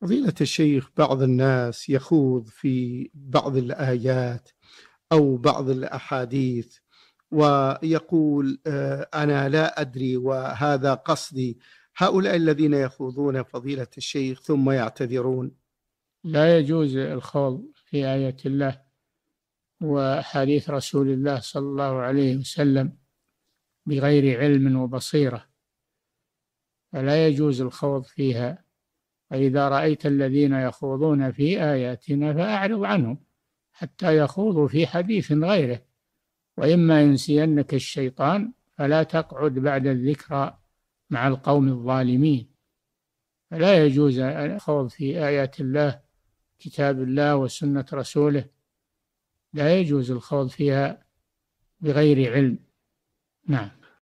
فضيلة الشيخ بعض الناس يخوض في بعض الآيات أو بعض الأحاديث ويقول آه، أنا لا أدري وهذا قصدي هؤلاء الذين يخوضون فضيلة الشيخ ثم يعتذرون لا يجوز الخوض في آية الله وحديث رسول الله صلى الله عليه وسلم بغير علم وبصيرة فلا يجوز الخوض فيها وإذا رأيت الذين يخوضون في آياتنا فأعرض عنهم حتى يخوضوا في حديث غيره وإما ينسينك الشيطان فلا تقعد بعد الذكرى مع القوم الظالمين فلا يجوز الخوض في آيات الله كتاب الله وسنة رسوله لا يجوز الخوض فيها بغير علم نعم